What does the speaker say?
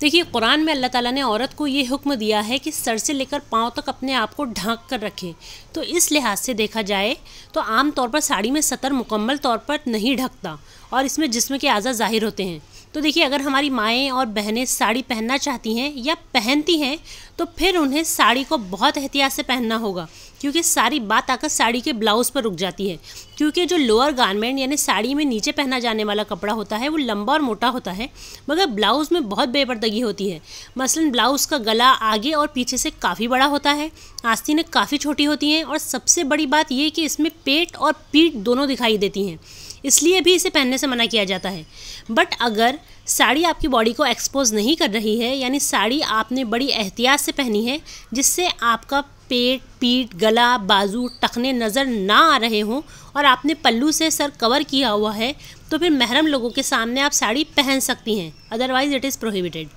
देखिए कुरान में अल्लाह ताला ने औरत को ये हुक्म दिया है कि सर से लेकर पाँव तक अपने आप को ढांक कर रखें तो इस लिहाज से देखा जाए तो आम तौर पर साड़ी में सतर मुकम्मल तौर पर नहीं ढकता और इसमें जिसम के आज़ा ज़ाहिर होते हैं तो देखिए अगर हमारी माएँ और बहनें साड़ी पहनना चाहती हैं या पहनती हैं तो फिर उन्हें साड़ी को बहुत एहतियात से पहनना होगा क्योंकि सारी बात आकर साड़ी के ब्लाउज़ पर रुक जाती है क्योंकि जो लोअर गारमेंट यानी साड़ी में नीचे पहना जाने वाला कपड़ा होता है वो लंबा और मोटा होता है मगर ब्लाउज़ में बहुत बेपरदगी होती है मसलन ब्लाउज़ का गला आगे और पीछे से काफ़ी बड़ा होता है आस्तीनें काफ़ी छोटी होती हैं और सबसे बड़ी बात यह कि इसमें पेट और पीठ दोनों दिखाई देती हैं इसलिए भी इसे पहनने से मना किया जाता है बट अगर साड़ी आपकी बॉडी को एक्सपोज नहीं कर रही है यानी साड़ी आपने बड़ी एहतियात से पहनी है जिससे आपका पेट पीठ गला बाजू टखने नज़र ना आ रहे हों और आपने पल्लू से सर कवर किया हुआ है तो फिर महरम लोगों के सामने आप साड़ी पहन सकती हैं अदरवाइज़ इट इज़ प्रोहिबिटेड